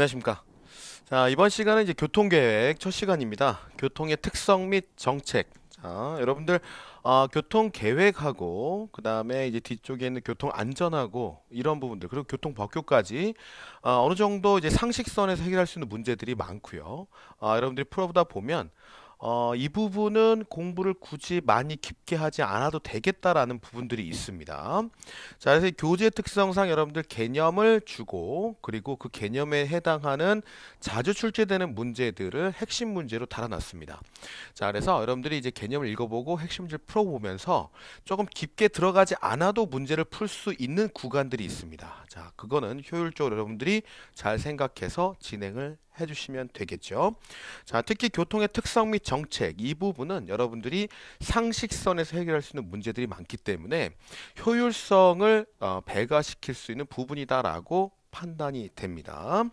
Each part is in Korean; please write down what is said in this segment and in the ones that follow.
안녕하십니까 자 이번 시간은 이제 교통계획 첫 시간입니다 교통의 특성 및 정책 자 여러분들 어, 교통계획하고 그 다음에 이제 뒤쪽에 있는 교통안전하고 이런 부분들 그리고 교통법규까지 어, 어느 정도 이제 상식선에서 해결할 수 있는 문제들이 많고요 아, 여러분들이 풀어보다 보면 어, 이 부분은 공부를 굳이 많이 깊게 하지 않아도 되겠다라는 부분들이 있습니다. 자, 그래서 교재 특성상 여러분들 개념을 주고 그리고 그 개념에 해당하는 자주 출제되는 문제들을 핵심 문제로 달아놨습니다. 자, 그래서 여러분들이 이제 개념을 읽어보고 핵심을 풀어보면서 조금 깊게 들어가지 않아도 문제를 풀 수 있는 구간들이 있습니다. 자, 그거는 효율적으로 여러분들이 잘 생각해서 진행을 해주시면 되겠죠. 자, 특히 교통의 특성 및 정책 이 부분은 여러분들이 상식선에서 해결할 수 있는 문제들이 많기 때문에 효율성을 어, 배가시킬 수 있는 부분이다라고 판단이 됩니다.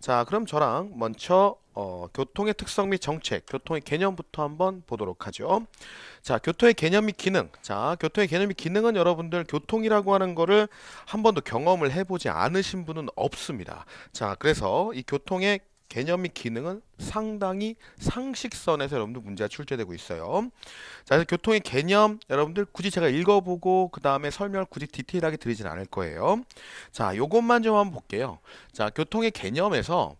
자, 그럼 저랑 먼저 어, 교통의 특성 및 정책, 교통의 개념부터 한번 보도록 하죠. 자, 교통의 개념 및 기능. 자, 교통의 개념 및 기능은 여러분들 교통이라고 하는 거를 한 번도 경험을 해보지 않으신 분은 없습니다. 자, 그래서 이 교통의 개념 및 기능은 상당히 상식선에서 여러분들 문제가 출제되고 있어요. 자, 그래서 교통의 개념 여러분들 굳이 제가 읽어보고 그 다음에 설명을 굳이 디테일하게 드리진 않을 거예요. 자, 요것만 좀 한번 볼게요. 자, 교통의 개념에서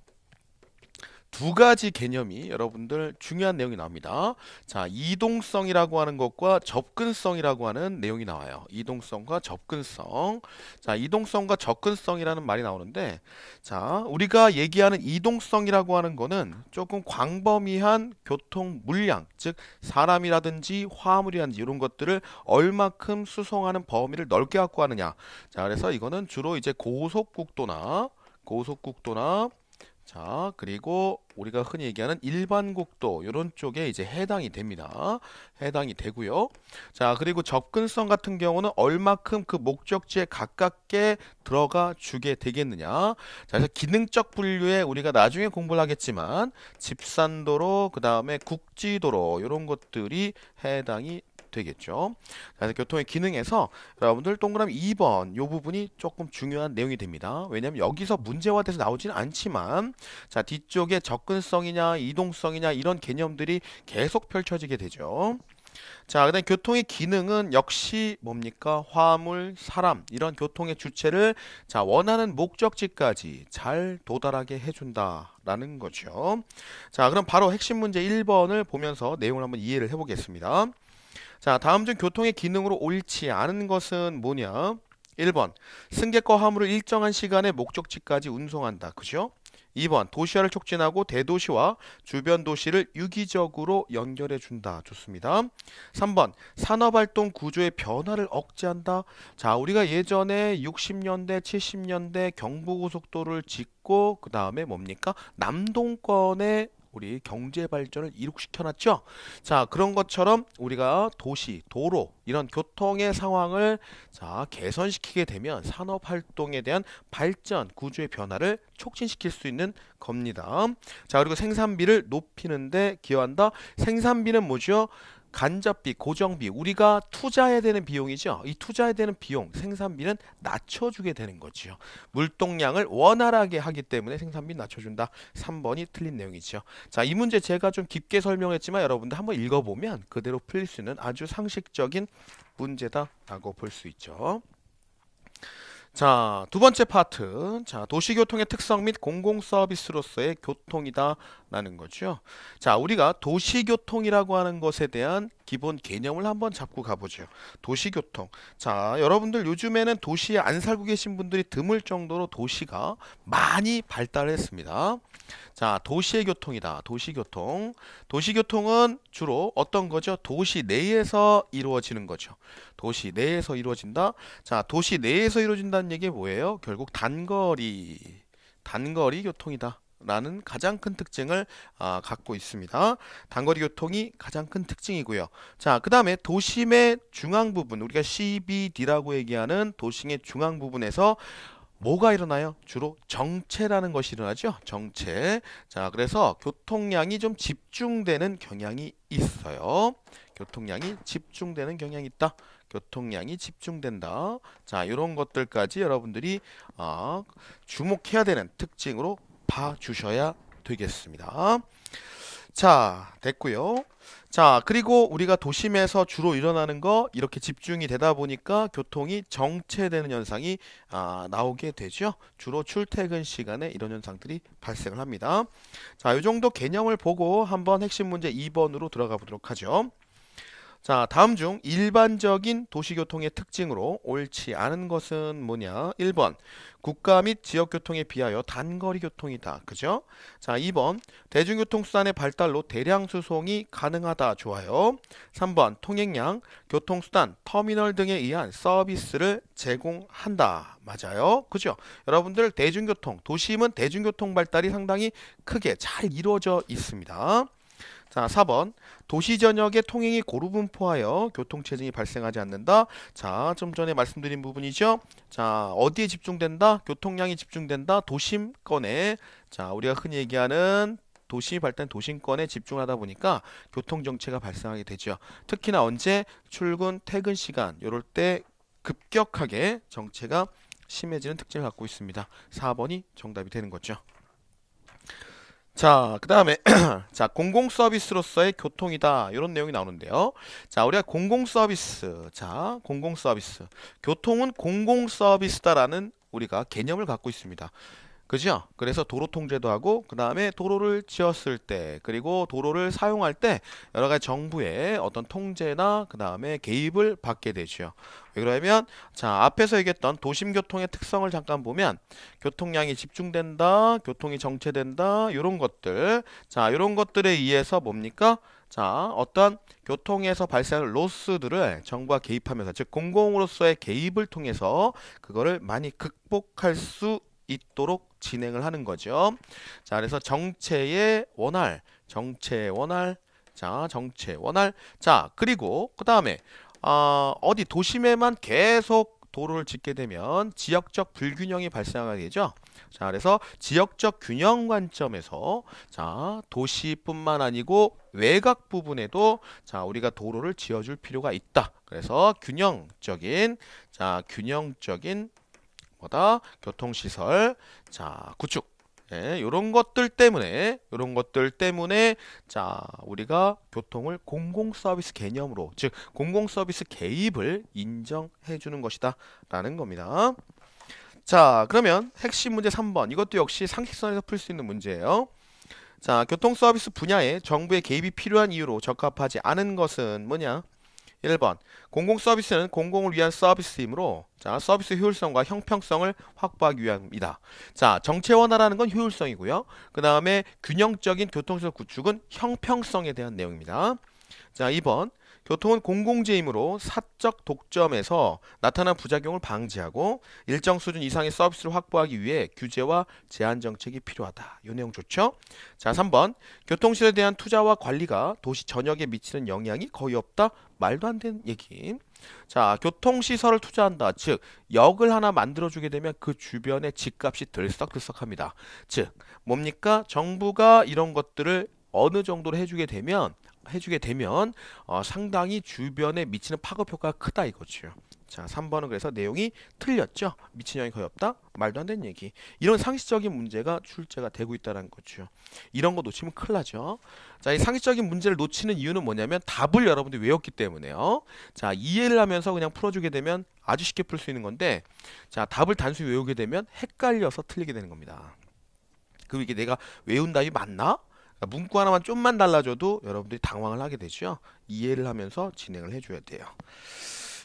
두 가지 개념이 여러분들 중요한 내용이 나옵니다. 자, 이동성이라고 하는 것과 접근성이라고 하는 내용이 나와요. 이동성과 접근성. 자, 이동성과 접근성이라는 말이 나오는데 자, 우리가 얘기하는 이동성이라고 하는 거는 조금 광범위한 교통 물량, 즉 사람이라든지 화물이라든지 이런 것들을 얼마큼 수송하는 범위를 넓게 갖고 하느냐. 자, 그래서 이거는 주로 이제 고속국도나 고속국도나 자, 그리고 우리가 흔히 얘기하는 일반 국도 이런 쪽에 이제 해당이 됩니다. 해당이 되고요. 자, 그리고 접근성 같은 경우는 얼마큼 그 목적지에 가깝게 들어가 주게 되겠느냐. 자, 그래서 기능적 분류에 우리가 나중에 공부를 하겠지만 집산도로 그다음에 국지도로 이런 것들이 해당이 되겠죠. 그래서 교통의 기능에서 여러분들 동그라미 2번 요 부분이 조금 중요한 내용이 됩니다. 왜냐면 여기서 문제화돼서 나오지는 않지만 자 뒤쪽에 접근성이냐 이동성이냐 이런 개념들이 계속 펼쳐지게 되죠. 자, 그다음 교통의 기능은 역시 뭡니까? 화물, 사람 이런 교통의 주체를 자 원하는 목적지까지 잘 도달하게 해준다라는 거죠. 자, 그럼 바로 핵심 문제 1번을 보면서 내용을 한번 이해를 해보겠습니다. 자, 다음 중 교통의 기능으로 옳지 않은 것은 뭐냐? 1번. 승객과 화물을 일정한 시간에 목적지까지 운송한다. 그죠? 2번. 도시화를 촉진하고 대도시와 주변 도시를 유기적으로 연결해 준다. 좋습니다. 3번. 산업 활동 구조의 변화를 억제한다. 자, 우리가 예전에 60년대, 70년대 경부고속도로를 짓고 그다음에 뭡니까? 남동권의 우리 경제 발전을 이룩시켜 놨죠. 자, 그런 것처럼 우리가 도시, 도로 이런 교통의 상황을 자, 개선시키게 되면 산업 활동에 대한 발전 구조의 변화를 촉진시킬 수 있는 겁니다. 자, 그리고 생산비를 높이는 데 기여한다. 생산비는 뭐죠? 간접비, 고정비 우리가 투자해야 되는 비용이죠. 이 투자해야 되는 비용, 생산비는 낮춰주게 되는 거지요. 물동량을 원활하게 하기 때문에 생산비 낮춰준다. 3번이 틀린 내용이죠 자, 이 문제 제가 좀 깊게 설명했지만 여러분들 한번 읽어보면 그대로 풀릴 수 있는 아주 상식적인 문제다라고 볼 수 있죠. 자, 두 번째 파트. 자, 도시교통의 특성 및 공공서비스로서의 교통이다. 라는 거죠. 자, 우리가 도시교통이라고 하는 것에 대한 기본 개념을 한번 잡고 가보죠. 도시교통. 자, 여러분들 요즘에는 도시에 안 살고 계신 분들이 드물 정도로 도시가 많이 발달했습니다. 자, 도시의 교통이다. 도시교통. 도시교통은 주로 어떤 거죠? 도시 내에서 이루어지는 거죠. 도시 내에서 이루어진다. 자, 도시 내에서 이루어진다는 얘기 뭐예요? 결국 단거리. 단거리 교통이다. 라는 가장 큰 특징을 아, 갖고 있습니다. 단거리 교통이 가장 큰 특징이고요. 자, 그 다음에 도심의 중앙 부분, 우리가 CBD라고 얘기하는 도심의 중앙 부분에서 뭐가 일어나요? 주로 정체라는 것이 일어나죠. 정체. 자, 그래서 교통량이 좀 집중되는 경향이 있어요. 교통량이 집중되는 경향이 있다. 교통량이 집중된다. 자, 이런 것들까지 여러분들이 어, 주목해야 되는 특징으로 봐주셔야 되겠습니다. 자, 됐고요. 자, 그리고 우리가 도심에서 주로 일어나는 거 이렇게 집중이 되다 보니까 교통이 정체되는 현상이 아, 나오게 되죠. 주로 출퇴근 시간에 이런 현상들이 발생을 합니다. 자, 이 정도 개념을 보고 한번 핵심 문제 2번으로 들어가 보도록 하죠. 자, 다음 중 일반적인 도시교통의 특징으로 옳지 않은 것은 뭐냐? 1번. 국가 및 지역교통에 비하여 단거리 교통이다. 그죠? 자, 2번. 대중교통 수단의 발달로 대량 수송이 가능하다. 좋아요. 3번. 통행량, 교통수단, 터미널 등에 의한 서비스를 제공한다. 맞아요. 그죠? 여러분들 대중교통, 도심은 대중교통 발달이 상당히 크게 잘 이루어져 있습니다. 자, 4번. 도시 전역의 통행이 고루 분포하여 교통체증이 발생하지 않는다. 자, 좀 전에 말씀드린 부분이죠. 자, 어디에 집중된다? 교통량이 집중된다. 도심권에. 자, 우리가 흔히 얘기하는 도시 발달 도심권에 집중하다 보니까 교통 정체가 발생하게 되죠. 특히나 언제 출근 퇴근 시간 요럴 때 급격하게 정체가 심해지는 특징을 갖고 있습니다. 4번이 정답이 되는 거죠. 자, 그 다음에 자 공공 서비스로서의 교통이다 이런 내용이 나오는데요. 자, 우리가 공공 서비스, 자 공공 서비스, 교통은 공공 서비스다라는 우리가 개념을 갖고 있습니다. 그죠? 그래서 도로 통제도 하고 그 다음에 도로를 지었을 때 그리고 도로를 사용할 때 여러 가지 정부의 어떤 통제나 그 다음에 개입을 받게 되죠. 왜 그러냐면 자 앞에서 얘기했던 도심 교통의 특성을 잠깐 보면 교통량이 집중된다, 교통이 정체된다 이런 것들 자 이런 것들에 의해서 뭡니까? 자, 어떤 교통에서 발생하는 로스들을 정부가 개입하면서 즉 공공으로서의 개입을 통해서 그거를 많이 극복할 수 있도록 진행을 하는 거죠. 자, 그래서 정체의 원활, 정체 의 원활, 자, 정체 원활. 자, 그리고 그 다음에 어, 어디 도심에만 계속 도로를 짓게 되면 지역적 불균형이 발생하게 되죠. 자, 그래서 지역적 균형 관점에서 자, 도시뿐만 아니고 외곽 부분에도 자, 우리가 도로를 지어줄 필요가 있다. 그래서 균형적인 자, 균형적인 뭐다? 교통시설. 자, 구축. 이 예, 요런 것들 때문에, 요런 것들 때문에, 자, 우리가 교통을 공공서비스 개념으로, 즉, 공공서비스 개입을 인정해주는 것이다. 라는 겁니다. 자, 그러면 핵심 문제 3번. 이것도 역시 상식선에서 풀 수 있는 문제예요. 자, 교통서비스 분야에 정부의 개입이 필요한 이유로 적합하지 않은 것은 뭐냐? 1번 공공 서비스는 공공을 위한 서비스이므로 자 서비스 효율성과 형평성을 확보하기 위함이다. 자 정체원화라는 건 효율성이고요. 그 다음에 균형적인 교통시설 구축은 형평성에 대한 내용입니다. 자 2번 교통은 공공재이므로 사적 독점에서 나타난 부작용을 방지하고 일정 수준 이상의 서비스를 확보하기 위해 규제와 제한 정책이 필요하다. 요 내용 좋죠? 자, 3번. 교통실에 대한 투자와 관리가 도시 전역에 미치는 영향이 거의 없다. 말도 안 되는 얘기. 자, 교통시설을 투자한다. 즉, 역을 하나 만들어주게 되면 그 주변의 집값이 들썩들썩합니다. 즉, 뭡니까? 정부가 이런 것들을 어느 정도로 해주게 되면 해주게 되면 어, 상당히 주변에 미치는 파급 효과가 크다 이거죠. 자, 3번은 그래서 내용이 틀렸죠. 미친 영이 거의 없다. 말도 안 되는 얘기. 이런 상식적인 문제가 출제가 되고 있다는 거죠. 이런 거 놓치면 큰일 나죠. 자, 이 상식적인 문제를 놓치는 이유는 뭐냐면 답을 여러분들이 외웠기 때문에요. 자, 이해를 하면서 그냥 풀어주게 되면 아주 쉽게 풀 수 있는 건데 자, 답을 단순히 외우게 되면 헷갈려서 틀리게 되는 겁니다. 그럼 이게 내가 외운 답이 맞나? 그러니까 문구 하나만 좀만 달라져도 여러분들이 당황을 하게 되죠. 이해를 하면서 진행을 해줘야 돼요.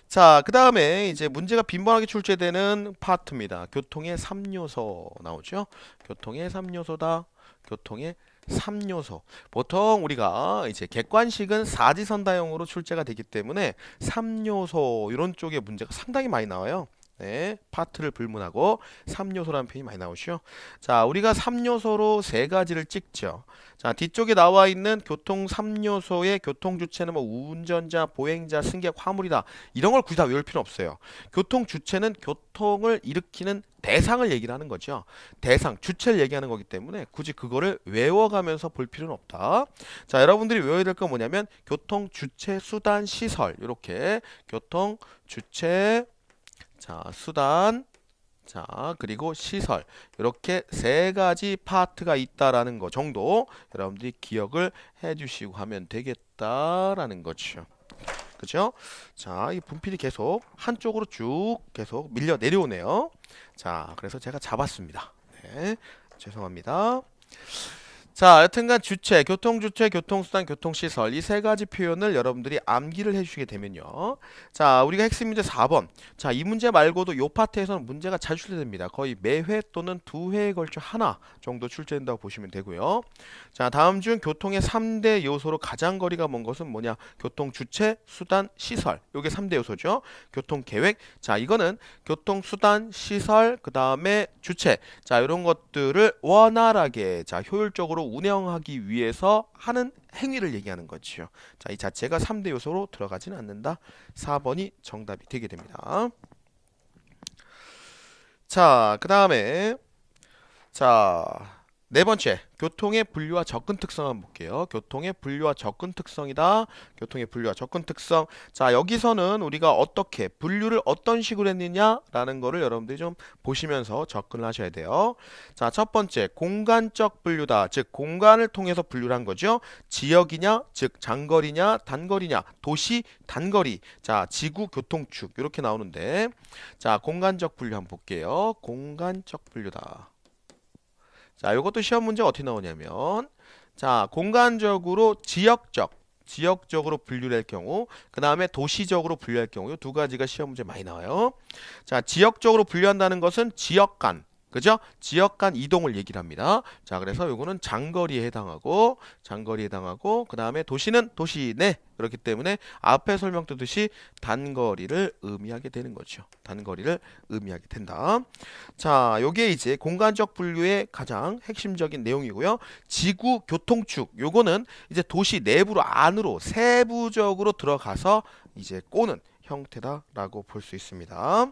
자, 그 다음에 이제 문제가 빈번하게 출제되는 파트입니다. 교통의 3요소 나오죠. 교통의 3요소다. 교통의 3요소. 보통 우리가 이제 객관식은 4지선다형으로 출제가 되기 때문에 3요소 이런 쪽에 문제가 상당히 많이 나와요. 네, 파트를 불문하고 3요소라는 표현이 많이 나오시죠. 자, 우리가 3요소로 세 가지를 찍죠. 자, 뒤쪽에 나와 있는 교통 3요소의 교통 주체는 뭐 운전자, 보행자, 승객, 화물이다. 이런 걸 굳이 다 외울 필요 없어요. 교통 주체는 교통을 일으키는 대상을 얘기를 하는 거죠. 대상, 주체를 얘기하는 거기 때문에 굳이 그거를 외워가면서 볼 필요는 없다. 자, 여러분들이 외워야 될 건 뭐냐면 교통 주체 수단 시설 이렇게 교통 주체 자, 수단, 자, 그리고 시설. 이렇게 세 가지 파트가 있다라는 거 정도 여러분들이 기억을 해 주시고 하면 되겠다라는 거죠. 그죠? 자, 이 분필이 계속 한쪽으로 쭉 계속 밀려 내려오네요. 자, 그래서 제가 잡았습니다. 네, 죄송합니다. 자, 여튼간 주체, 교통주체, 교통수단, 교통시설 이 세 가지 표현을 여러분들이 암기를 해주시게 되면요. 자, 우리가 핵심 문제 4번. 자, 이 문제 말고도 요 파트에서는 문제가 잘 출제됩니다. 거의 매회 또는 두 회에 걸쳐 하나 정도 출제된다고 보시면 되고요. 자, 다음 중 교통의 3대 요소로 가장 거리가 먼 것은 뭐냐? 교통주체, 수단, 시설. 요게 3대 요소죠. 교통계획. 자, 이거는 교통수단, 시설, 그 다음에 주체. 자, 이런 것들을 원활하게, 자, 효율적으로 운영하기 위해서 하는 행위를 얘기하는 거죠 자, 이 자체가 3대 요소로 들어가지는 않는다. 4번이 정답이 되게 됩니다. 자, 그 다음에 자, 네 번째, 교통의 분류와 접근 특성 한번 볼게요. 교통의 분류와 접근 특성이다. 교통의 분류와 접근 특성. 자, 여기서는 우리가 어떻게, 분류를 어떤 식으로 했느냐라는 거를 여러분들이 좀 보시면서 접근을 하셔야 돼요. 자, 첫 번째, 공간적 분류다. 즉, 공간을 통해서 분류를 한 거죠. 지역이냐, 즉, 장거리냐, 단거리냐, 도시, 단거리. 자, 지구 교통축. 이렇게 나오는데. 자, 공간적 분류 한번 볼게요. 공간적 분류다. 자, 이것도 시험 문제 어떻게 나오냐면 자, 공간적으로 지역적 지역적으로 분류될 경우 그 다음에 도시적으로 분류할 경우 이두 가지가 시험 문제 많이 나와요 자 지역적으로 분류한다는 것은 지역 간 그죠? 지역 간 이동을 얘기를 합니다. 자, 그래서 요거는 장거리에 해당하고 장거리에 해당하고 그다음에 도시는 도시 내 네. 그렇기 때문에 앞에 설명드렸듯이 단거리를 의미하게 되는 거죠. 단거리를 의미하게 된다. 자, 요게 이제 공간적 분류의 가장 핵심적인 내용이고요. 지구 교통축 요거는 이제 도시 내부로 안으로 세부적으로 들어가서 이제 꼬는 형태다라고 볼 수 있습니다.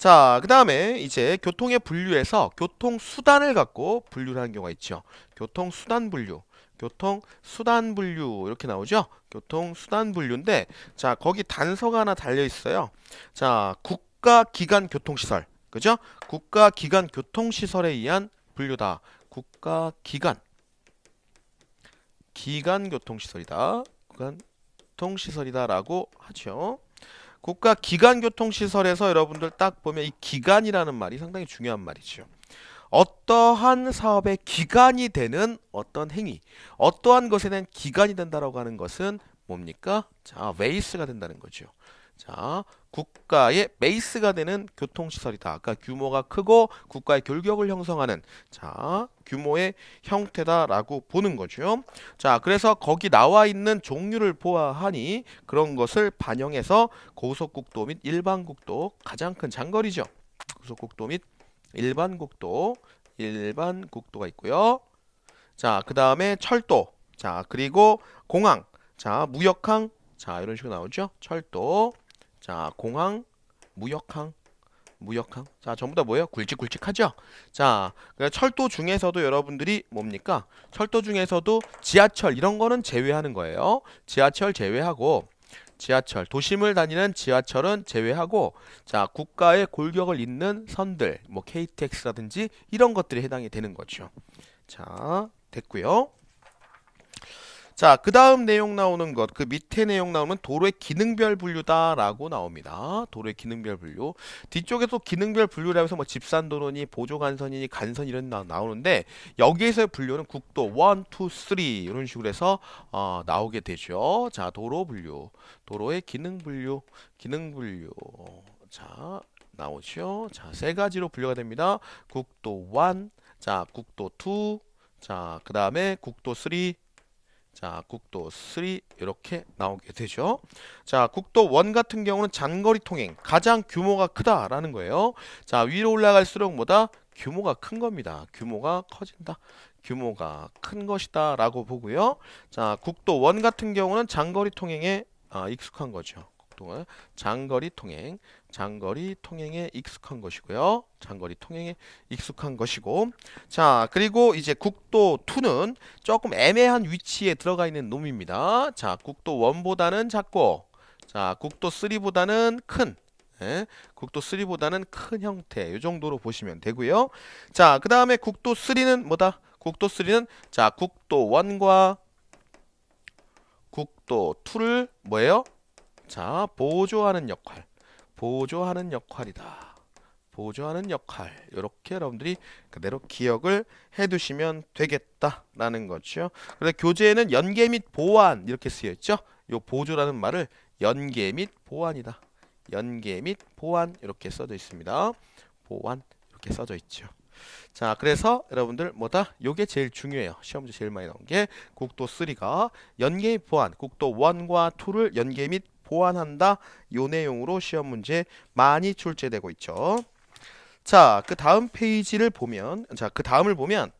자, 그 다음에 이제 교통의 분류에서 교통수단을 갖고 분류를 하는 경우가 있죠. 교통수단 분류. 교통수단 분류 이렇게 나오죠. 교통수단 분류인데 자, 거기 단서가 하나 달려 있어요. 자, 국가기관 교통시설. 그죠? 국가기관 교통시설에 의한 분류다. 국가기관. 기관 교통시설이다. 기관 교통시설이다라고 하죠. 국가 기간 교통 시설에서 여러분들 딱 보면 이 기간이라는 말이 상당히 중요한 말이죠. 어떠한 사업의 기간이 되는 어떤 행위, 어떠한 것에 는 기간이 된다라고 하는 것은 뭡니까? 자, 웨이스가 된다는 거죠. 자, 국가의 베이스가 되는 교통시설이다. 아까 그러니까 규모가 크고 국가의 결격을 형성하는 자 규모의 형태다라고 보는 거죠. 자, 그래서 거기 나와 있는 종류를 보아하니 그런 것을 반영해서 고속국도 및 일반국도 가장 큰 장거리죠. 고속국도 및 일반국도 일반국도가 있고요. 자, 그 다음에 철도. 자, 그리고 공항. 자, 무역항. 자, 이런 식으로 나오죠. 철도. 자, 공항, 무역항, 무역항. 자, 전부 다 뭐예요? 굵직굵직하죠? 자, 철도 중에서도 여러분들이 뭡니까? 철도 중에서도 지하철 이런 거는 제외하는 거예요. 지하철 제외하고 지하철, 도심을 다니는 지하철은 제외하고 자, 국가의 골격을 잇는 선들, 뭐 KTX라든지 이런 것들이 해당이 되는 거죠. 자, 됐고요. 자, 그 다음 내용 나오는 것, 그 밑에 내용 나오면 도로의 기능별 분류다라고 나옵니다. 도로의 기능별 분류. 뒤쪽에 서 기능별 분류라면서 뭐 집산도로니, 보조간선이니, 간선 이런 나, 나오는데, 여기에서의 분류는 국도 1, 2, 3 이런 식으로 해서 어, 나오게 되죠. 자, 도로 분류. 도로의 기능 분류. 기능 분류. 자, 나오죠. 자, 세 가지로 분류가 됩니다. 국도 1, 자, 국도 2, 자, 그 다음에 국도 3, 자 국도 3 이렇게 나오게 되죠 자 국도 1 같은 경우는 장거리 통행 가장 규모가 크다라는 거예요 자 위로 올라갈수록 뭐다 규모가 큰 겁니다 규모가 커진다 규모가 큰 것이다 라고 보고요 자 국도 1 같은 경우는 장거리 통행에 아, 익숙한 거죠 동안 장거리 통행, 장거리 통행에 익숙한 것이고요. 장거리 통행에 익숙한 것이고 자 그리고 이제 국도 2는 조금 애매한 위치에 들어가 있는 놈입니다. 자 국도 1보다는 작고 자 국도 3보다는 큰 예, 국도 3보다는 큰 형태 이 정도로 보시면 되고요. 자그 다음에 국도 3는 뭐다? 국도 3는 자 국도 1과 국도 2를 뭐예요? 자, 보조하는 역할. 보조하는 역할이다. 보조하는 역할. 이렇게 여러분들이 그대로 기억을 해 두시면 되겠다라는 거죠. 그래서 교재에는 연계 및 보완 이렇게 쓰여 있죠. 요 보조라는 말을 연계 및 보완이다. 연계 및 보완 이렇게 써져 있습니다. 보완 이렇게 써져 있죠. 자 그래서 여러분들 뭐다 요게 제일 중요해요 시험지 제일 많이 나온 게 국도 3가 연계 및 보완 국도 1과 2를 연계 및 보완한다. 요 내용으로 시험 문제 많이 출제되고 있죠. 자, 그 다음 페이지를 보면 자, 그 다음을 보면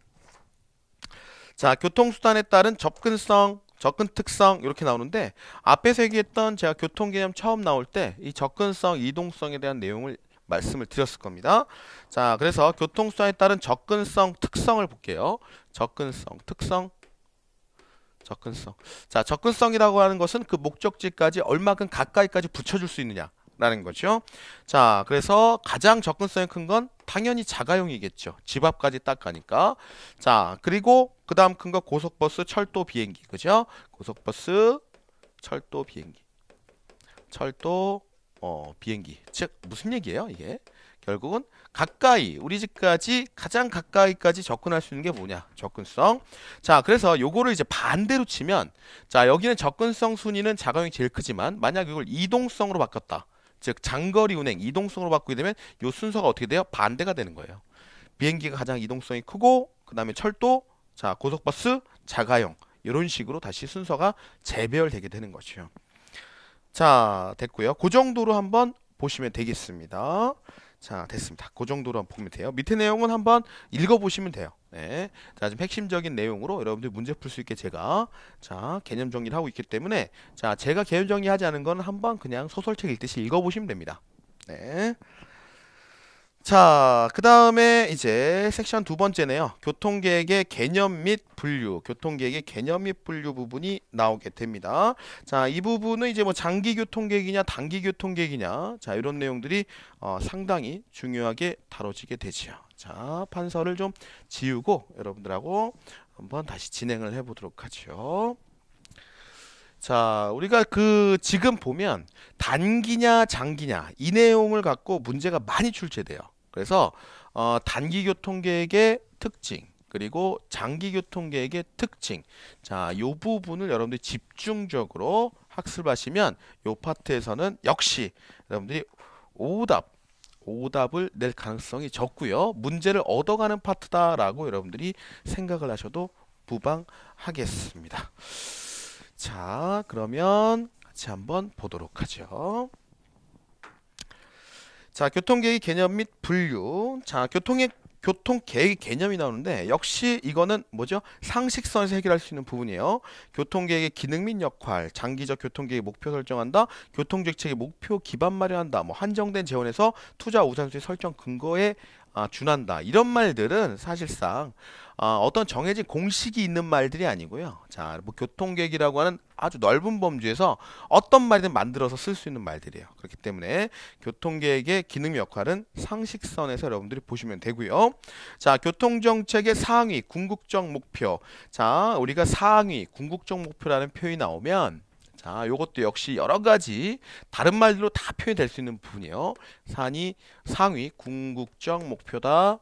자, 교통수단에 따른 접근성, 접근 특성 이렇게 나오는데 앞에서 얘기했던 제가 교통 개념 처음 나올 때 이 접근성, 이동성에 대한 내용을 말씀을 드렸을 겁니다. 자, 그래서 교통수단에 따른 접근성 특성을 볼게요. 접근성 특성 접근성. 자, 접근성이라고 하는 것은 그 목적지까지 얼마큼 가까이까지 붙여줄 수 있느냐라는 거죠. 자, 그래서 가장 접근성이 큰 건 당연히 자가용이겠죠. 집 앞까지 딱 가니까. 자, 그리고 그 다음 큰 거 고속버스, 철도, 비행기. 그죠? 고속버스, 철도, 비행기. 철도, 어, 비행기. 즉, 무슨 얘기예요, 이게? 결국은 가까이 우리 집까지 가장 가까이까지 접근할 수 있는 게 뭐냐 접근성 자 그래서 요거를 이제 반대로 치면 자 여기는 접근성 순위는 자가용이 제일 크지만 만약 이걸 이동성으로 바꿨다 즉 장거리 운행 이동성으로 바꾸게 되면 요 순서가 어떻게 돼요 반대가 되는 거예요 비행기가 가장 이동성이 크고 그 다음에 철도 자 고속버스 자가용 이런 식으로 다시 순서가 재배열되게 되는 거죠 자 됐고요 그 정도로 한번 보시면 되겠습니다 자 됐습니다. 그 정도로 보면 돼요. 밑에 내용은 한번 읽어보시면 돼요. 네. 자, 좀 핵심적인 내용으로 여러분들 문제 풀 수 있게 제가 자, 개념 정리를 하고 있기 때문에 자, 제가 개념 정리하지 않은 건 한번 그냥 소설책 읽듯이 읽어보시면 됩니다. 네. 자, 그 다음에 이제 섹션 두 번째네요. 교통계획의 개념 및 분류, 교통계획의 개념 및 분류 부분이 나오게 됩니다. 자, 이 부분은 이제 뭐 장기 교통계획이냐, 단기 교통계획이냐, 자, 이런 내용들이 어, 상당히 중요하게 다뤄지게 되지요. 자, 판서를 좀 지우고 여러분들하고 한번 다시 진행을 해보도록 하죠. 자, 우리가 그 지금 보면 단기냐 장기냐 이 내용을 갖고 문제가 많이 출제돼요. 그래서 어, 단기 교통계획의 특징 그리고 장기 교통계획의 특징 자, 요 부분을 여러분들이 집중적으로 학습하시면 요 파트에서는 역시 여러분들이 오답 오답을 낼 가능성이 적고요. 문제를 얻어가는 파트다라고 여러분들이 생각을 하셔도 무방하겠습니다. 자, 그러면 같이 한번 보도록 하죠. 자, 교통계의 개념 및 분류. 자, 교통의 교통 계획 개념이 나오는데 역시 이거는 뭐죠? 상식선에서 해결할 수 있는 부분이에요. 교통 계획의 기능 및 역할, 장기적 교통 계획 목표 설정한다, 교통 정책의 목표 기반 마련한다, 뭐 한정된 재원에서 투자 우선순위 설정 근거에 아, 준한다 이런 말들은 사실상 아, 어떤 정해진 공식이 있는 말들이 아니고요. 자, 뭐 교통계획이라고 하는 아주 넓은 범주에서 어떤 말이든 만들어서 쓸 수 있는 말들이에요. 그렇기 때문에 교통계획의 기능 역할은 상식선에서 여러분들이 보시면 되고요. 자, 교통정책의 상위, 궁극적 목표. 자, 우리가 상위, 궁극적 목표라는 표현이 나오면 자, 요것도 역시 여러 가지 다른 말로 다 표현될 수 있는 부분이에요. 산이 상위 궁극적 목표다.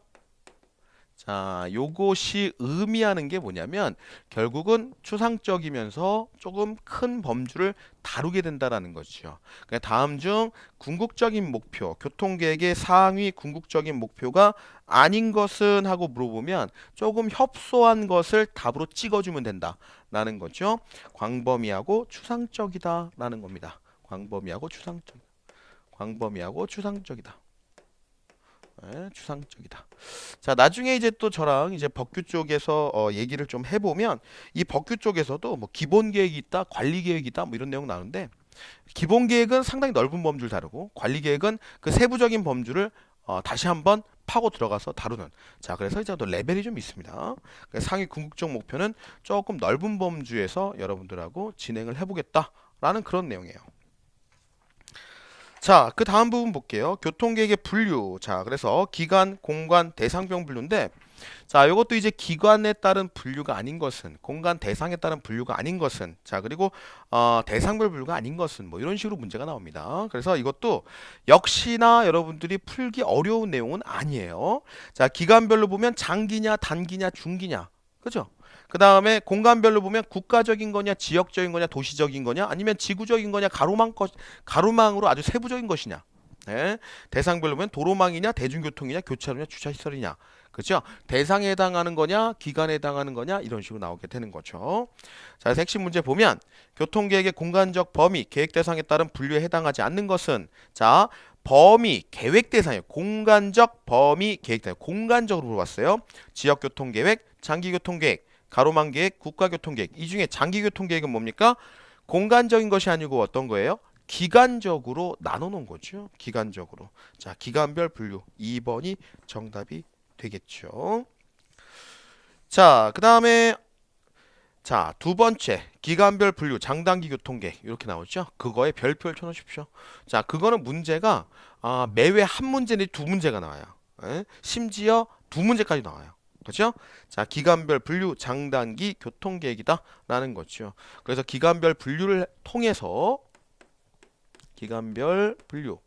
아, 요것이 의미하는 게 뭐냐면 결국은 추상적이면서 조금 큰 범주를 다루게 된다라는 거죠. 그러니까 다음 중 궁극적인 목표, 교통계획의 상위 궁극적인 목표가 아닌 것은 하고 물어보면 조금 협소한 것을 답으로 찍어주면 된다라는 거죠. 광범위하고 추상적이다라는 겁니다. 광범위하고 추상적, 광범위하고 추상적이다. 네, 추상적이다. 자, 나중에 이제 또 저랑 이제 법규 쪽에서 어, 얘기를 좀 해보면 이 법규 쪽에서도 뭐 기본 계획이 있다, 관리 계획이 있다, 뭐 이런 내용 나오는데 기본 계획은 상당히 넓은 범주를 다루고 관리 계획은 그 세부적인 범주를 어, 다시 한번 파고 들어가서 다루는 자 그래서 이제 또 레벨이 좀 있습니다 상위 궁극적 목표는 조금 넓은 범주에서 여러분들하고 진행을 해보겠다라는 그런 내용이에요 자, 그 다음 부분 볼게요. 교통계획의 분류. 자, 그래서 기간, 공간, 대상병 분류인데 자, 이것도 이제 기관에 따른 분류가 아닌 것은, 공간 대상에 따른 분류가 아닌 것은, 자, 그리고 어, 대상별 분류가 아닌 것은 뭐 이런 식으로 문제가 나옵니다. 그래서 이것도 역시나 여러분들이 풀기 어려운 내용은 아니에요. 자, 기간별로 보면 장기냐, 단기냐, 중기냐. 그죠? 그 다음에 공간별로 보면 국가적인 거냐 지역적인 거냐 도시적인 거냐 아니면 지구적인 거냐 가로망 것, 가로망으로 아주 세부적인 것이냐 네. 대상별로 보면 도로망이냐 대중교통이냐 교차로냐 주차시설이냐 그렇죠? 대상에 해당하는 거냐 기간에 해당하는 거냐 이런 식으로 나오게 되는 거죠. 자, 그래서 핵심 문제 보면 교통계획의 공간적 범위 계획 대상에 따른 분류에 해당하지 않는 것은 자 범위 계획 대상이에요 공간적 범위 계획 대상 공간적으로 물어봤어요. 지역 교통 계획, 장기 교통 계획, 가로망 계획, 국가교통 계획. 이 중에 장기 교통 계획은 뭡니까? 공간적인 것이 아니고 어떤 거예요? 기간적으로 나눠 놓은 거죠. 기간적으로. 자, 기간별 분류. 2번이 정답이 되겠죠. 자, 그다음에 자, 두 번째. 기간별 분류 장단기 교통계획 이렇게 나오죠. 그거에 별표를 쳐 놓으십시오. 자, 그거는 문제가 아, 매회 한문제내두 문제가 나와요. 에? 예? 심지어 두 문제까지 나와요. 그죠? 자, 기간별 분류 장단기 교통 계획이다라는 거죠. 그래서 기간별 분류를 통해서 기간별 분류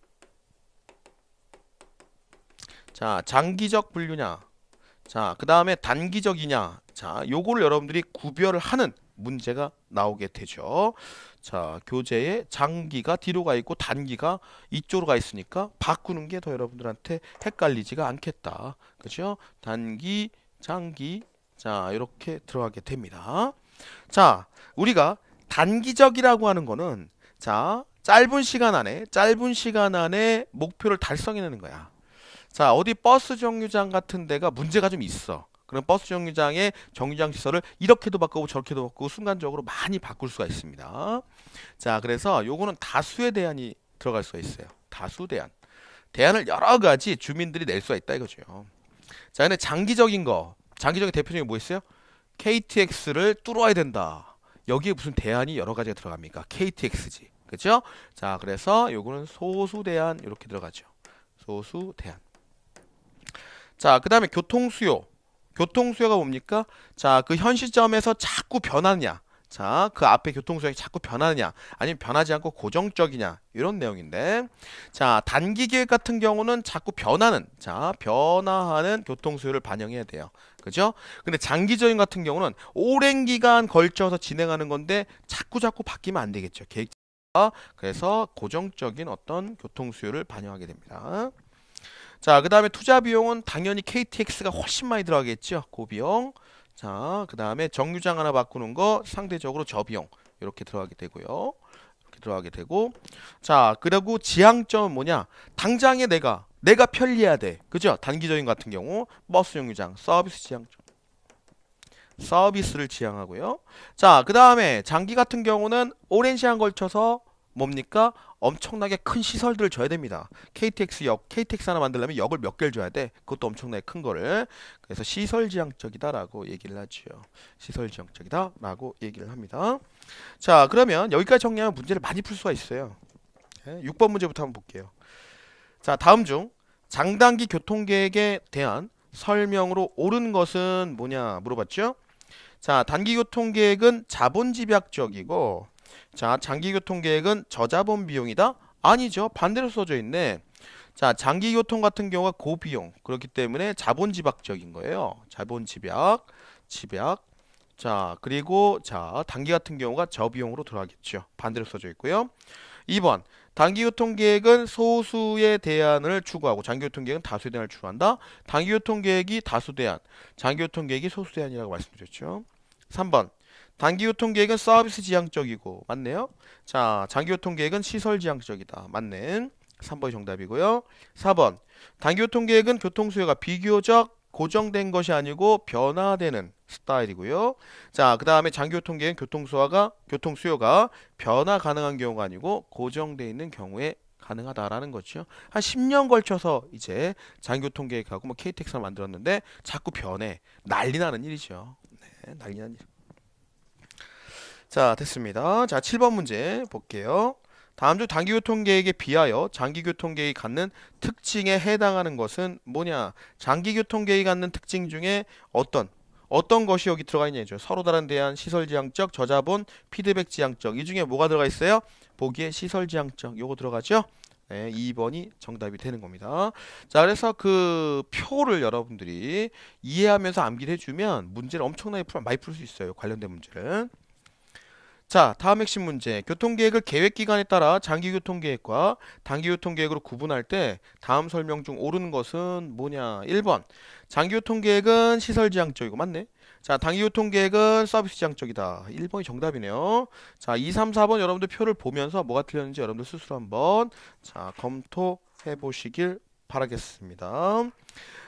자, 장기적 분류냐 자, 그 다음에 단기적이냐 자, 요거를 여러분들이 구별을 하는 문제가 나오게 되죠. 자, 교재에 장기가 뒤로 가 있고 단기가 이쪽으로 가 있으니까 바꾸는 게 더 여러분들한테 헷갈리지가 않겠다. 그죠? 렇 단기, 장기 자 이렇게 들어가게 됩니다. 자 우리가 단기적이라고 하는 거는 자 짧은 시간 안에 짧은 시간 안에 목표를 달성해내는 거야. 자 어디 버스 정류장 같은 데가 문제가 좀 있어. 그럼 버스 정류장의 정류장 시설을 이렇게도 바꾸고 저렇게도 바꾸고 순간적으로 많이 바꿀 수가 있습니다. 자 그래서 요거는 다수에대한이 들어갈 수가 있어요. 다수 대안. 대안을 여러 가지 주민들이 낼 수가 있다 이거죠. 자, 근데 장기적인 거, 장기적인 대표적인 뭐 있어요? KTX를 뚫어야 된다. 여기에 무슨 대안이 여러 가지가 들어갑니까? KTX지. 그죠? 자, 그래서 요거는 소수 대안 이렇게 들어가죠. 소수 대안. 자, 그다음에 교통 수요. 교통 수요가 뭡니까? 자, 그현 시점에서 자꾸 변하냐. 자, 그 앞에 교통수단이 자꾸 변하느냐, 아니면 변하지 않고 고정적이냐, 이런 내용인데. 자, 단기 계획 같은 경우는 자꾸 변하는, 자, 변화하는 교통수요를 반영해야 돼요. 그죠? 근데 장기적인 같은 경우는 오랜 기간 걸쳐서 진행하는 건데 자꾸 자꾸 바뀌면 안 되겠죠. 계획 자 그래서 고정적인 어떤 교통수요를 반영하게 됩니다. 자, 그 다음에 투자 비용은 당연히 KTX가 훨씬 많이 들어가겠죠. 고비용. 자, 그 다음에 정류장 하나 바꾸는 거 상대적으로 저비용 이렇게 들어가게 되고요. 이렇게 들어가게 되고 자, 그리고 지향점은 뭐냐? 당장에 내가 내가 편리해야 돼. 그죠? 단기적인 같은 경우 버스 정류장, 서비스 지향점. 서비스를 지향하고요. 자, 그 다음에 장기 같은 경우는 오랜 시간 걸쳐서 뭡니까? 엄청나게 큰 시설들을 줘야 됩니다. KTX 역, KTX 하나 만들려면 역을 몇 개를 줘야 돼. 그것도 엄청나게 큰 거를. 그래서 시설 지향적이다라고 얘기를 하죠. 시설 지향적이다라고 얘기를 합니다. 자, 그러면 여기까지 정리하면 문제를 많이 풀 수가 있어요. 6번 예, 문제부터 한번 볼게요. 자, 다음 중 장단기 교통계획에 대한 설명으로 옳은 것은 뭐냐 물어봤죠? 자, 단기 교통계획은 자본집약적이고 자, 장기교통계획은 저자본 비용이다? 아니죠. 반대로 써져 있네. 자, 장기교통 같은 경우가 고비용. 그렇기 때문에 자본 집약적인 거예요. 자본 집약, 집약. 자, 그리고 자, 단기 같은 경우가 저비용으로 들어가겠죠. 반대로 써져 있고요. 2번. 단기교통계획은 소수의 대안을 추구하고 장기교통계획은 다수의 대안을 추구한다. 단기교통계획이 다수 대안, 장기교통계획이 소수 대안이라고 말씀드렸죠. 3번. 단기 교통 계획은 서비스 지향적이고 맞네요. 자, 장기 교통 계획은 시설 지향적이다. 맞는 3번이 정답이고요. 4번. 단기 교통 계획은 교통 수요가 비교적 고정된 것이 아니고 변화되는 스타일이고요. 자, 그 다음에 장교통 기 계획 교통 수요가 교통 수요가 변화 가능한 경우가 아니고 고정되어 있는 경우에 가능하다라는 거죠. 한 10년 걸쳐서 이제 장교통 기 계획하고 뭐 KTX를 만들었는데 자꾸 변해 난리 나는 일이죠. 네, 난리 나는 일. 자, 됐습니다. 자, 7번 문제 볼게요. 다음 중 단기교통계획에 비하여 장기교통계획이 갖는 특징에 해당하는 것은 뭐냐? 장기교통계획이 갖는 특징 중에 어떤 어떤 것이 여기 들어가 있냐죠. 서로 다른 대한 시설 지향적, 저자본, 피드백 지향적. 이 중에 뭐가 들어가 있어요? 보기에 시설 지향적. 요거 들어가죠? 네, 2번이 정답이 되는 겁니다. 자, 그래서 그 표를 여러분들이 이해하면서 암기를 해주면 문제를 엄청나게 풀, 많이 풀 수 있어요. 관련된 문제를. 자, 다음 핵심 문제. 교통계획을 계획기간에 따라 장기교통계획과 단기교통계획으로 구분할 때 다음 설명 중 옳은 것은 뭐냐. 1번. 장기교통계획은 시설지향적이고 맞네. 자, 단기교통계획은 서비스지향적이다. 1번이 정답이네요. 자, 2, 3, 4번 여러분들 표를 보면서 뭐가 틀렸는지 여러분들 스스로 한번 자 검토해 보시길 바라겠습니다.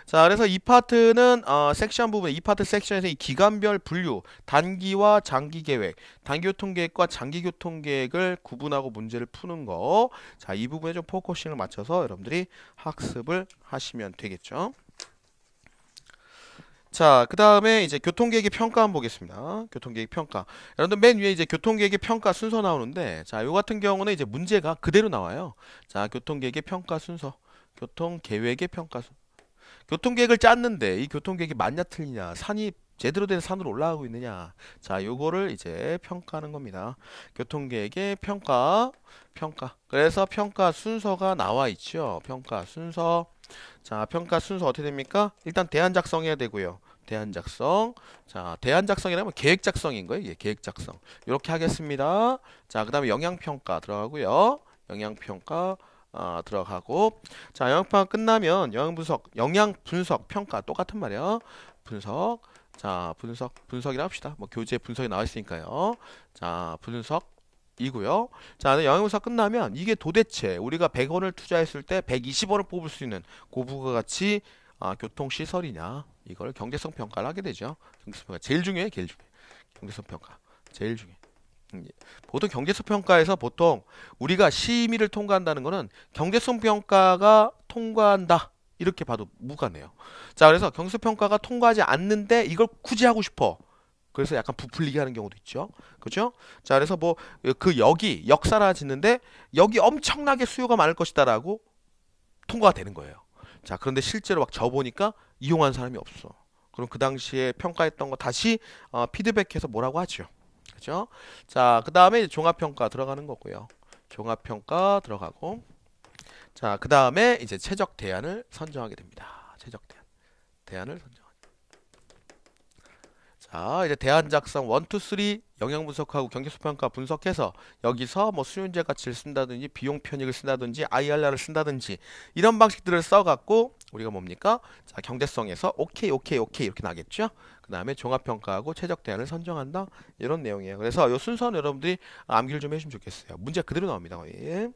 자 그래서 이 파트는 어, 섹션 부분 이 파트 섹션에서 이 기간별 분류 단기와 장기 계획 단기 교통 계획과 장기 교통 계획을 구분하고 문제를 푸는 거자 이 부분에 좀 포커싱을 맞춰서 여러분들이 학습을 하시면 되겠죠 자, 그 다음에 이제 교통계획의 평가 한번 보겠습니다. 교통계획 평가. 여러분들 맨 위에 이제 교통계획의 평가 순서 나오는데, 자, 요 같은 경우는 이제 문제가 그대로 나와요. 자, 교통계획의 평가 순서. 교통계획의 평가 순서. 교통계획을 짰는데 이 교통계획이 맞냐 틀리냐 산이 제대로 된 산으로 올라가고 있느냐 자 요거를 이제 평가하는 겁니다 교통계획의 평가 평가 그래서 평가 순서가 나와 있죠 평가 순서 자 평가 순서 어떻게 됩니까 일단 대안 작성해야 되고요 대안 작성 자 대안 작성이라면 계획 작성인 거예요 예, 계획 작성 이렇게 하겠습니다 자 그 다음에 영향평가 들어가고요 영향평가 어, 들어가고 자 영양평가 끝나면 영양분석 영양분석 평가 똑같은 말이에요 분석 자 분석 분석이라 합시다 뭐 교재 분석이 나와 있으니까요 자 분석 이고요. 자, 네, 영양분석 끝나면 이게 도대체 우리가 100원을 투자했을 때 120원을 뽑을 수 있는 고부가 가치 아, 교통시설이냐 이걸 경제성 평가를 하게 되죠. 경제성 평가 제일 중요해, 제일 중요해. 경제성 평가 제일 중요해. 음, 보통 경제성 평가에서 보통 우리가 심의를 통과한다는 거는 경제성 평가가 통과한다 이렇게 봐도 무관해요. 자 그래서 경제성 평가가 통과하지 않는데 이걸 굳이 하고 싶어. 그래서 약간 부풀리게 하는 경우도 있죠. 그죠? 자, 그래서 뭐 그 여기 역사라 짓는데 여기 엄청나게 수요가 많을 것이다라고 통과가 되는 거예요. 자, 그런데 실제로 막 접보니까 이용한 사람이 없어. 그럼 그 당시에 평가했던 거 다시 어, 피드백해서 뭐라고 하죠? 그죠? 자, 그 다음에 종합평가 들어가는 거고요. 종합평가 들어가고 자, 그 다음에 이제 최적 대안을 선정하게 됩니다. 최적 대안. 대안을 선정. 자, 아, 이제 대안 작성 1, 2, 3 영향 분석하고 경제수 평가 분석해서 여기서 뭐 수요인재 가치를 쓴다든지 비용 편익을 쓴다든지 IRR을 쓴다든지 이런 방식들을 써갖고 우리가 뭡니까? 자, 경제성에서 오케이, 오케이, 오케이 이렇게 나겠죠? 그 다음에 종합평가하고 최적 대안을 선정한다 이런 내용이에요. 그래서 이 순서는 여러분들이 암기를 좀 해주면 좋겠어요. 문제 그대로 나옵니다. 거의.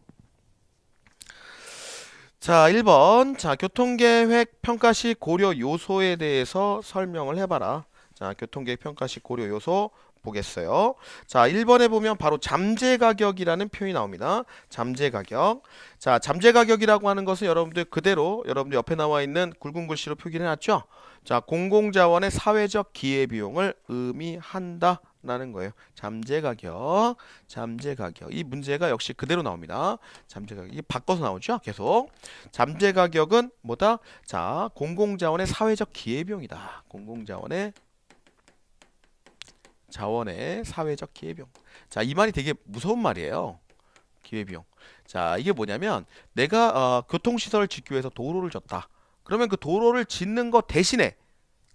자, 1번. 자, 교통계획 평가시 고려 요소에 대해서 설명을 해봐라. 자, 교통계획 평가 시 고려 요소 보겠어요. 자, 1번에 보면 바로 잠재 가격이라는 표현이 나옵니다. 잠재 가격. 자, 잠재 가격이라고 하는 것은 여러분들 그대로 여러분들 옆에 나와 있는 굵은 글씨로 표기를 해놨죠. 자, 공공자원의 사회적 기회 비용을 의미한다. 라는 거예요. 잠재 가격, 잠재 가격. 이 문제가 역시 그대로 나옵니다. 잠재 가격. 이 바꿔서 나오죠. 계속. 잠재 가격은 뭐다? 자, 공공자원의 사회적 기회 비용이다. 공공자원의 자원의 사회적 기회비용. 자, 이 말이 되게 무서운 말이에요. 기회비용. 자, 이게 뭐냐면 내가 어, 교통시설을 짓기 위해서 도로를 졌다. 그러면 그 도로를 짓는 것 대신에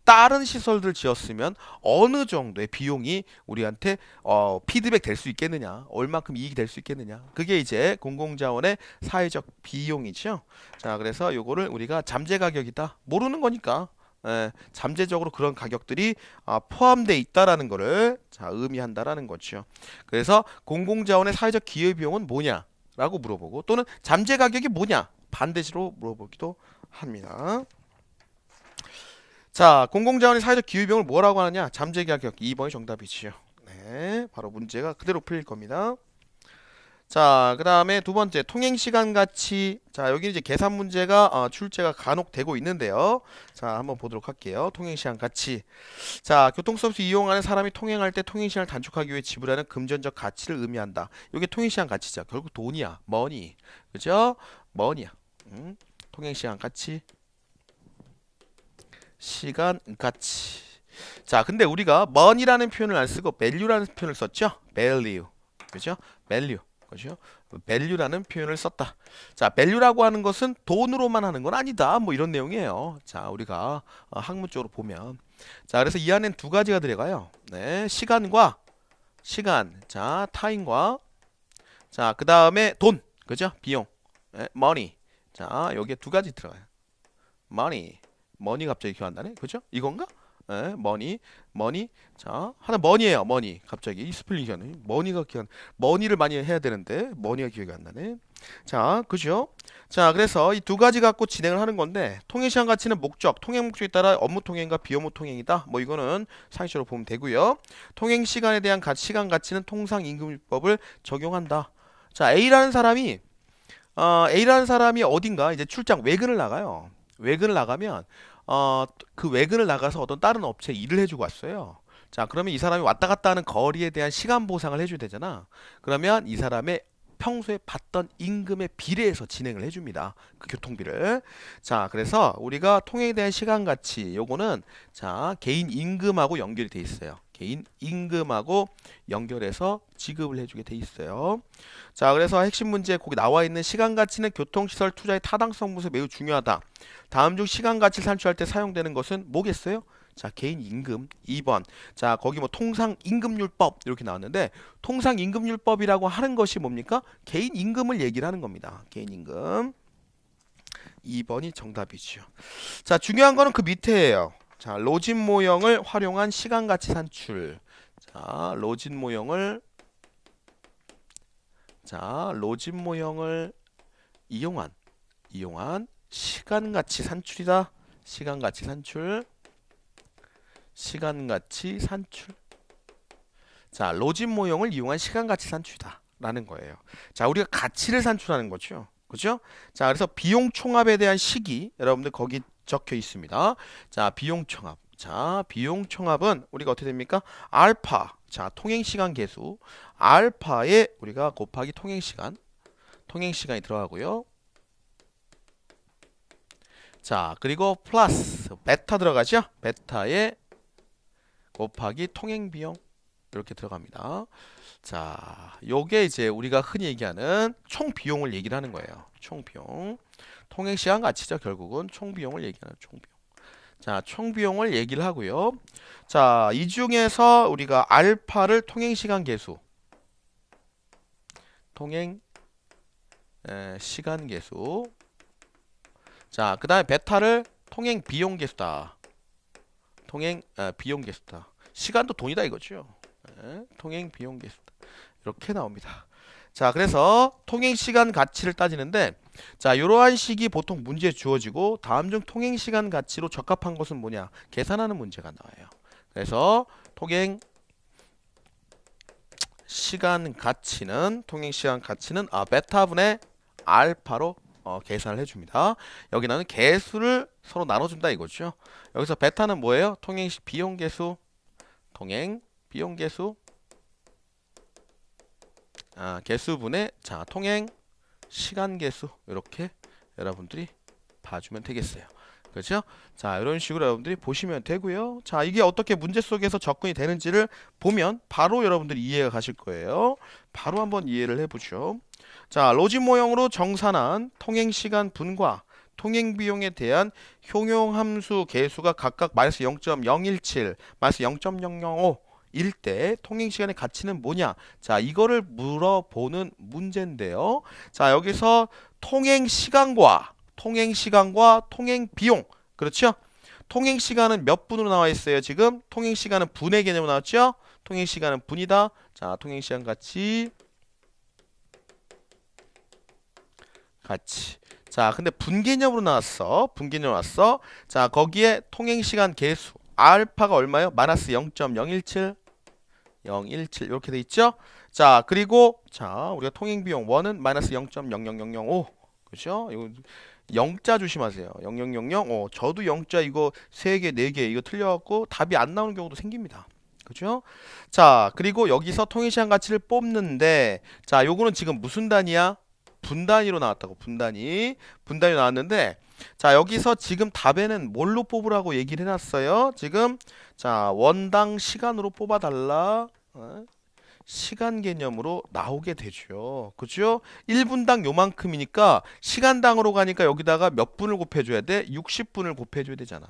다른 시설들 지었으면 어느 정도의 비용이 우리한테 어, 피드백 될 수 있겠느냐 얼만큼 이익이 될 수 있겠느냐 그게 이제 공공자원의 사회적 비용이죠 자 그래서 요거를 우리가 잠재 가격이다 모르는 거니까 에, 예, 잠재적으로 그런 가격들이 아, 포함돼 있다라는 것을 의미한다라는 거죠. 그래서 공공자원의 사회적 기여 비용은 뭐냐라고 물어보고 또는 잠재 가격이 뭐냐 반대시로 물어보기도 합니다. 자, 공공자원의 사회적 기여 비용을 뭐라고 하느냐? 잠재 가격 2번이 정답이지요. 네, 바로 문제가 그대로 풀릴 겁니다. 자, 그 다음에 두 번째 통행시간 같이 자, 여기 이제 계산 문제가 어, 출제가 간혹 되고 있는데요. 자, 한번 보도록 할게요. 통행시간 같이 자, 교통서비스 이용하는 사람이 통행할 때 통행시간을 단축하기 위해 지불하는 금전적 가치를 의미한다. 이게 통행시간 가치죠. 결국 돈이야. 머니. 그죠? 머니야. 음, 통행시간 가치 시간 가치 자, 근데 우리가 머니라는 표현을 안 쓰고 v 류라는 표현을 썼죠? v a l 그죠? v a l 것이 value라는 표현을 썼다. 자, value라고 하는 것은 돈으로만 하는 건 아니다. 뭐 이런 내용이에요. 자, 우리가 어, 학문 적으로 보면 자, 그래서 이 안엔 두 가지가 들어가요. 네, 시간과 시간, 자, 타인과 자, 그 다음에 돈, 그죠? 비용, 네, money. 자, 여기에 두 가지 들어가요. money, money 갑자기 교환다네 그죠? 이건가? 에? 예, 머니, 머니. 자, 하나 머니예요. 머니. 갑자기 스플링이잖아요. 머니가 기억, 머니를 많이 해야 되는데 머니가 기억이 안 나네. 자, 그죠? 자, 그래서 이 두 가지 갖고 진행을 하는 건데 통행 시간 가치는 목적, 통행 목적에 따라 업무 통행과 비업무 통행이다. 뭐 이거는 상식적으로 보면 되고요. 통행 시간에 대한 가, 시간 가치는 통상 임금법을 적용한다. 자, A라는 사람이 어, A라는 사람이 어딘가 이제 출장 외근을 나가요. 외근을 나가면 어, 그 외근을 나가서 어떤 다른 업체에 일을 해주고 왔어요. 자, 그러면 이 사람이 왔다 갔다 하는 거리에 대한 시간 보상을 해줘야 되잖아. 그러면 이 사람의 평소에 받던 임금에 비례해서 진행을 해줍니다. 그 교통비를. 자, 그래서 우리가 통행에 대한 시간 가치, 요거는 자, 개인 임금하고 연결돼 이 있어요. 개인 임금하고 연결해서 지급을 해주게 돼 있어요. 자, 그래서 핵심 문제 거기 나와 있는 시간 가치는 교통시설 투자의 타당성 분석 매우 중요하다. 다음 중 시간 가치 산출할 때 사용되는 것은 뭐겠어요? 자, 개인 임금 2번. 자, 거기 뭐 통상 임금률법 이렇게 나왔는데 통상 임금률법이라고 하는 것이 뭡니까? 개인 임금을 얘기를 하는 겁니다. 개인 임금. 2번이 정답이죠 자, 중요한 거는 그 밑에예요. 자, 로진 모형을 활용한 시간 가치 산출. 자, 로진 모형을 자, 로진 모형을 이용한 이용한 시간 가치 산출이다. 시간 가치 산출. 시간 가치 산출. 자, 로진 모형을 이용한 시간 가치 산출이다. 라는 거예요. 자, 우리가 가치를 산출하는 거죠. 그죠? 자, 그래서 비용 총합에 대한 시기 여러분들 거기 적혀 있습니다. 자, 비용 총합 자, 비용 총합은 우리가 어떻게 됩니까? 알파. 자, 통행 시간 계수. 알파에 우리가 곱하기 통행 시간. 통행 시간이 들어가고요. 자, 그리고 플러스 베타 들어가죠? 베타에 곱하기 통행 비용. 이렇게 들어갑니다. 자, 요게 이제 우리가 흔히 얘기하는 총 비용을 얘기를 하는 거예요. 총 비용. 통행시간 가치죠. 결국은 총비용을 얘기하는 총비용. 자, 총비용을 얘기를 하고요. 자, 이 중에서 우리가 알파를 통행시간 계수 통행 에, 시간 계수 자, 그 다음에 베타를 통행 비용 계수다. 통행 에, 비용 계수다. 시간도 돈이다 이거죠. 에, 통행 비용 계수다. 이렇게 나옵니다. 자, 그래서 통행 시간 가치를 따지는데 자, 이러한 식이 보통 문제에 주어지고 다음 중 통행 시간 가치로 적합한 것은 뭐냐? 계산하는 문제가 나와요. 그래서 통행 시간 가치는 통행 시간 가치는 아 베타분의 알파로 어, 계산을 해줍니다. 여기 나는 개수를 서로 나눠준다 이거죠. 여기서 베타는 뭐예요? 통행 시 비용 개수 통행 비용 개수 아 개수분의 자 통행 시간 개수 이렇게 여러분들이 봐주면 되겠어요. 그렇죠? 자 이런 식으로 여러분들이 보시면 되고요. 자 이게 어떻게 문제 속에서 접근이 되는지를 보면 바로 여러분들이 이해가 가실 거예요. 바로 한번 이해를 해보죠. 자 로지 모형으로 정산한 통행시간 분과 통행 비용에 대한 효용 함수 개수가 각각 마이너스 0.017, 마이너스 0.005 일대 통행시간의 가치는 뭐냐? 자, 이거를 물어보는 문제인데요. 자, 여기서 통행시간과 통행시간과 통행비용 그렇죠? 통행시간은 몇 분으로 나와 있어요? 지금 통행시간은 분의 개념으로 나왔죠? 통행시간은 분이다. 자, 통행시간 같이 같이 자, 근데 분 개념으로 나왔어. 분 개념 으로나 왔어. 자, 거기에 통행시간 개수 알파가 얼마요? 마이너스 0.017 0.017 이렇게 돼 있죠. 자 그리고 자 우리가 통행 비용 1은 마이너스 0.00005 그렇죠? 이거 영자 조심하세요. 0000. 어, 저도 0자 이거 3개, 4개 이거 틀려갖고 답이 안 나오는 경우도 생깁니다. 그죠? 자, 그리고 여기서 통행시간 가치를 뽑는데, 자, 요거는 지금 무슨 단위야? 분단위로 나왔다고 분단위 분단위 나왔는데 자 여기서 지금 답에는 뭘로 뽑으라고 얘기를 해놨어요 지금 자 원당 시간으로 뽑아달라 어? 시간 개념으로 나오게 되죠 그죠 1분당 요만큼이니까 시간당으로 가니까 여기다가 몇 분을 곱해줘야 돼 60분을 곱해줘야 되잖아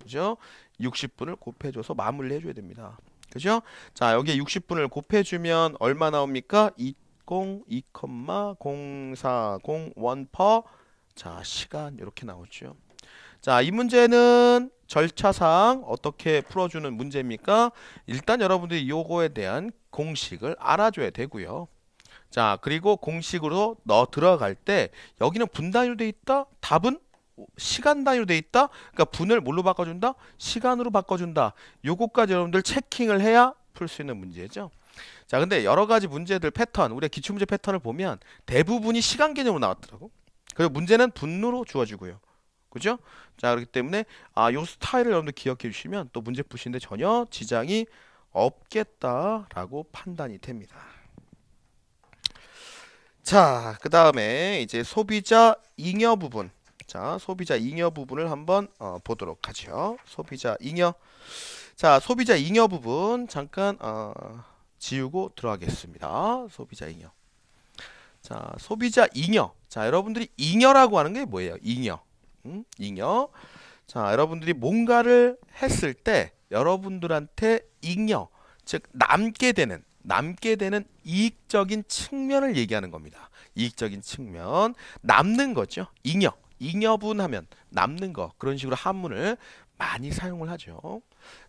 그죠 60분을 곱해줘서 마무리 해줘야 됩니다 그죠 자 여기에 60분을 곱해주면 얼마 나옵니까 0.2,0401퍼 자 시간 이렇게 나오죠. 자 이 문제는 절차상 어떻게 풀어주는 문제입니까? 일단 여러분들이 요거에 대한 공식을 알아줘야 되고요. 자 그리고 공식으로 넣어 들어갈 때 여기는 분 단위로 돼 있다 답은 시간 단위로 돼 있다 그러니까 분을 뭘로 바꿔준다 시간으로 바꿔준다 요거까지 여러분들 체킹을 해야 풀 수 있는 문제죠 자, 근데 여러 가지 문제들 패턴, 우리의 기출문제 패턴을 보면 대부분이 시간 개념으로 나왔더라고. 그리고 문제는 분노로 주어지고요. 그죠? 자, 그렇기 때문에 아, 요 스타일을 여러분들 기억해 주시면 또 문제 푸시는데 전혀 지장이 없겠다라고 판단이 됩니다. 자, 그 다음에 이제 소비자 잉여 부분. 자, 소비자 잉여 부분을 한번 어, 보도록 하죠. 소비자 잉여. 자, 소비자 잉여 부분 잠깐 어, 지우고 들어가겠습니다. 소비자 잉여. 자, 소비자 잉여. 자, 여러분들이 잉여라고 하는 게 뭐예요? 잉여. 응? 음? 잉여. 자, 여러분들이 뭔가를 했을 때 여러분들한테 잉여, 즉 남게 되는 남게 되는 이익적인 측면을 얘기하는 겁니다. 이익적인 측면, 남는 거죠. 잉여, 잉여분 하면 남는 거 그런 식으로 한문을 많이 사용을 하죠.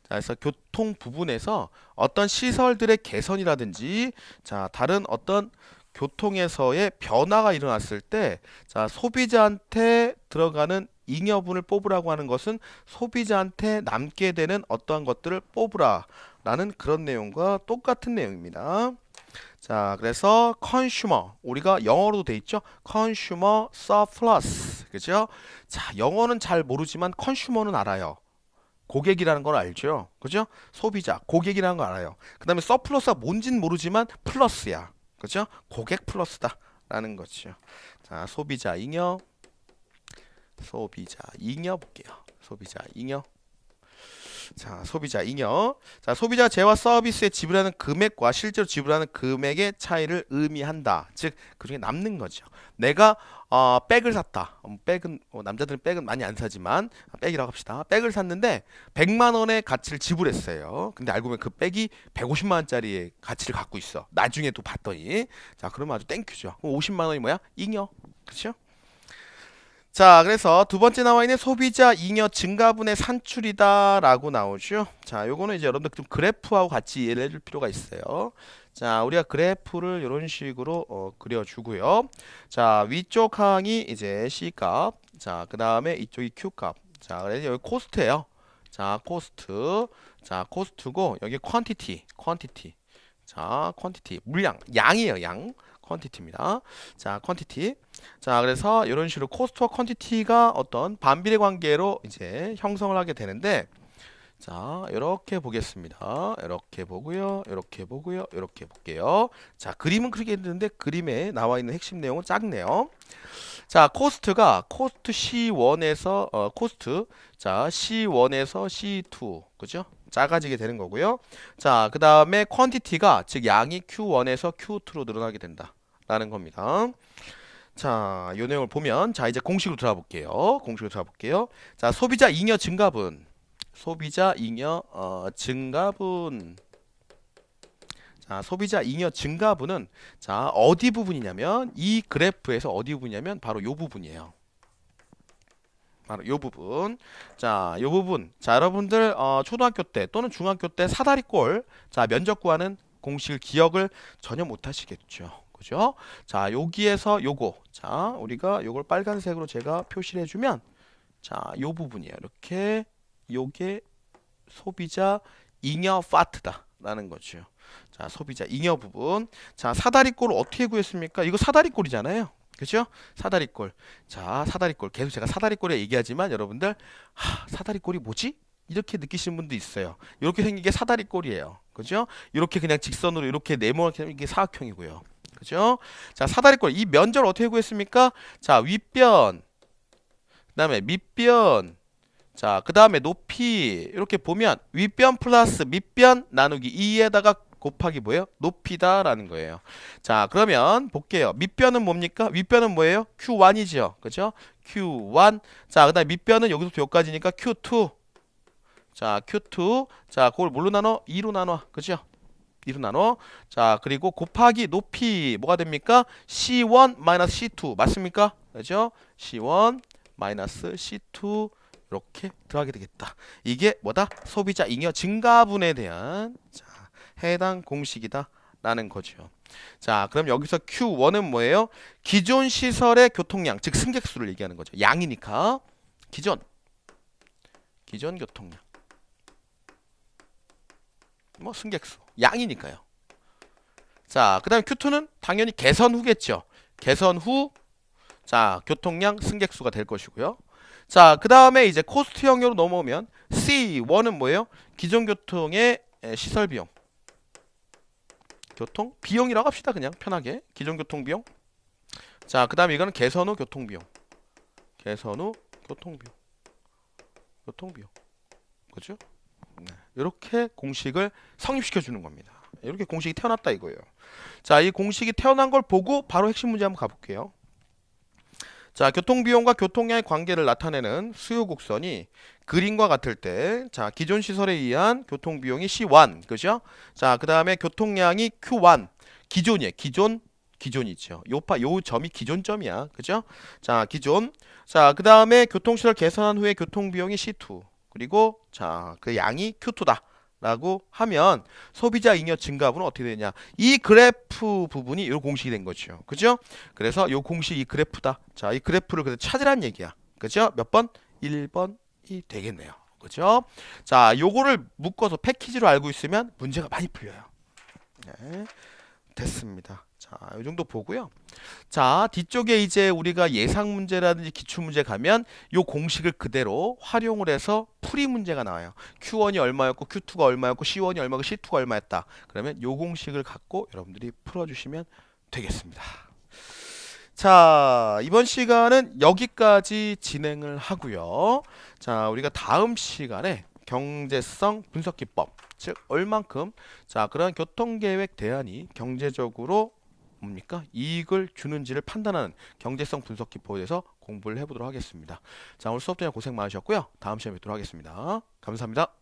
아, 그래서 교통 부분에서 어떤 시설들의 개선이라든지 자 다른 어떤 교통에서의 변화가 일어났을 때 자, 소비자한테 들어가는 잉여분을 뽑으라고 하는 것은 소비자한테 남게 되는 어떠한 것들을 뽑으라 라는 그런 내용과 똑같은 내용입니다. 자, 그래서 consumer 우리가 영어로도 돼 있죠. consumer surplus. 그죠? 자, 영어는 잘 모르지만 consumer는 알아요. 고객이라는 걸 알죠. 그죠? 소비자, 고객이라는 걸 알아요. 그 다음에 서플러스가 뭔진 모르지만 플러스야. 그죠? 고객 플러스다. 라는 거죠. 자, 소비자 잉여. 소비자 잉여 볼게요. 소비자 잉여. 자, 소비자 잉여. 자, 소비자 재화 서비스에 지불하는 금액과 실제로 지불하는 금액의 차이를 의미한다. 즉, 그중에 남는 거죠. 내가 어, 백을 샀다. 음, 백은 어, 남자들은 백은 많이 안 사지만 아, 백이라고 합시다. 백을 샀는데 100만 원의 가치를 지불했어요. 근데 알고 보면 그 백이 150만 원짜리의 가치를 갖고 있어. 나중에 또 봤더니 자, 그러면 아주 땡큐죠. 그럼 50만 원이 뭐야? 잉여. 그렇죠? 자 그래서 두 번째 나와 있는 소비자 잉여 증가분의 산출이다 라고 나오죠 자 요거는 이제 여러분들 좀 그래프하고 같이 이해를 해줄 필요가 있어요 자 우리가 그래프를 이런 식으로 어, 그려주고요 자 위쪽 항이 이제 C값 자 그 다음에 이쪽이 Q값 자 그래서 여기 코스트예요 자 코스트 자 코스트고 여기 퀀티티 퀀티티 자 퀀티티 물량 양이에요 양 퀀티티입니다. 자, 퀀티티. 자, 그래서 이런 식으로 코스트와 퀀티티가 어떤 반비례 관계로 이제 형성을 하게 되는데 자, 이렇게 보겠습니다. 이렇게 보고요. 이렇게 보고요. 이렇게 볼게요. 자, 그림은 그렇게 있는데 그림에 나와 있는 핵심 내용은 작네요. 자, 코스트가 코스트 C1에서 어, 코스트 자, C1에서 C2. 그죠? 작아지게 되는 거고요. 자, 그 다음에 퀀티티가 즉 양이 Q1에서 Q2로 늘어나게 된다. 라는 겁니다. 자, 요 내용을 보면 자, 이제 공식으로 들어가 볼게요. 공식으로 들어가 볼게요. 자, 소비자 잉여 증가분. 소비자 잉여 어, 증가분. 자, 소비자 잉여 증가분은 자, 어디 부분이냐면 이 그래프에서 어디 부분이냐면 바로 요 부분이에요. 바로 요 부분. 자, 요 부분. 자, 여러분들 어, 초등학교 때 또는 중학교 때 사다리꼴 자, 면적 구하는 공식을 기억을 전혀 못 하시겠죠. 그죠? 자, 여기에서 요거. 자, 우리가 요걸 빨간색으로 제가 표시를 해주면, 자, 요 부분이에요. 이렇게, 요게 소비자 잉여 파트다. 라는 거죠. 자, 소비자 잉여 부분. 자, 사다리꼴 어떻게 구했습니까? 이거 사다리꼴이잖아요. 그죠? 사다리꼴. 자, 사다리꼴. 계속 제가 사다리꼴에 얘기하지만 여러분들, 하, 사다리꼴이 뭐지? 이렇게 느끼시는 분도 있어요. 이렇게 생긴 게 사다리꼴이에요. 그죠? 이렇게 그냥 직선으로 이렇게 네모나게 생긴 게 사각형이고요. 그죠? 자, 사다리꼴. 이 면절 어떻게 구했습니까? 자, 윗변. 그 다음에 밑변. 자, 그 다음에 높이. 이렇게 보면 윗변 플러스 밑변 나누기 2에다가 곱하기 뭐예요? 높이다라는 거예요. 자, 그러면 볼게요. 밑변은 뭡니까? 윗변은 뭐예요? Q1이죠. 그죠? Q1. 자, 그 다음에 밑변은 여기서부터 여기까지니까 Q2. 자, Q2. 자, 그걸 뭘로 나눠? 2로 나눠. 그죠? 이름나눠 자 그리고 곱하기 높이 뭐가 됩니까? C1 마이너스 C2 맞습니까? 그죠? C1 마이너스 C2 이렇게 들어가게 되겠다. 이게 뭐다? 소비자 잉여 증가분에 대한 자, 해당 공식이다. 라는 거죠. 자, 그럼 여기서 Q1은 뭐예요? 기존 시설의 교통량, 즉 승객수를 얘기하는 거죠. 양이니까 기존 기존 교통량 뭐 승객수 양이니까요. 자, 그 다음에 Q2는 당연히 개선 후겠죠. 개선 후, 자, 교통량 승객수가 될 것이고요. 자, 그 다음에 이제 코스트 형태로 넘어오면 C1은 뭐예요? 기존 교통의 시설 비용. 교통 비용이라고 합시다. 그냥 편하게. 기존 교통 비용. 자, 그 다음에 이거는 개선 후 교통 비용. 개선 후 교통 비용. 교통 비용. 그죠? 네. 이렇게 공식을 성립시켜 주는 겁니다. 이렇게 공식이 태어났다 이거예요. 자, 이 공식이 태어난 걸 보고 바로 핵심 문제 한번 가볼게요. 자, 교통비용과 교통량의 관계를 나타내는 수요곡선이 그림과 같을 때, 자, 기존 시설에 의한 교통비용이 C1, 그죠? 자, 그 다음에 교통량이 Q1, 기존이에요. 기존, 기존이죠. 요파, 요 점이 기존점이야. 그죠? 자, 기존. 자, 그 다음에 교통시설 개선한 후에 교통비용이 C2. 그리고 자, 그 양이 Q2다. 라고 하면 소비자 잉여 증가분은 어떻게 되냐 이 그래프 부분이 요 공식이 된 거죠 그죠 그래서 요 공식 이 그래프다 자 이 그래프를 그래서 찾으란 얘기야 그죠 몇번 1번이 되겠네요 그죠 자 요거를 묶어서 패키지로 알고 있으면 문제가 많이 풀려요 네, 됐습니다 자, 아, 이 정도 보고요. 자, 뒤쪽에 이제 우리가 예상 문제라든지 기출 문제 가면 이 공식을 그대로 활용을 해서 풀이 문제가 나와요. Q1이 얼마였고 Q2가 얼마였고 C1이 얼마고 C2가 얼마였다. 그러면 이 공식을 갖고 여러분들이 풀어주시면 되겠습니다. 자, 이번 시간은 여기까지 진행을 하고요. 자, 우리가 다음 시간에 경제성 분석 기법 즉 얼만큼 자 그런 교통계획 대안이 경제적으로 뭡니까? 이익을 주는지를 판단하는 경제성 분석 기법에서 공부를 해보도록 하겠습니다. 자, 오늘 수업 중에 고생 많으셨고요. 다음 시간에 뵙도록 하겠습니다. 감사합니다.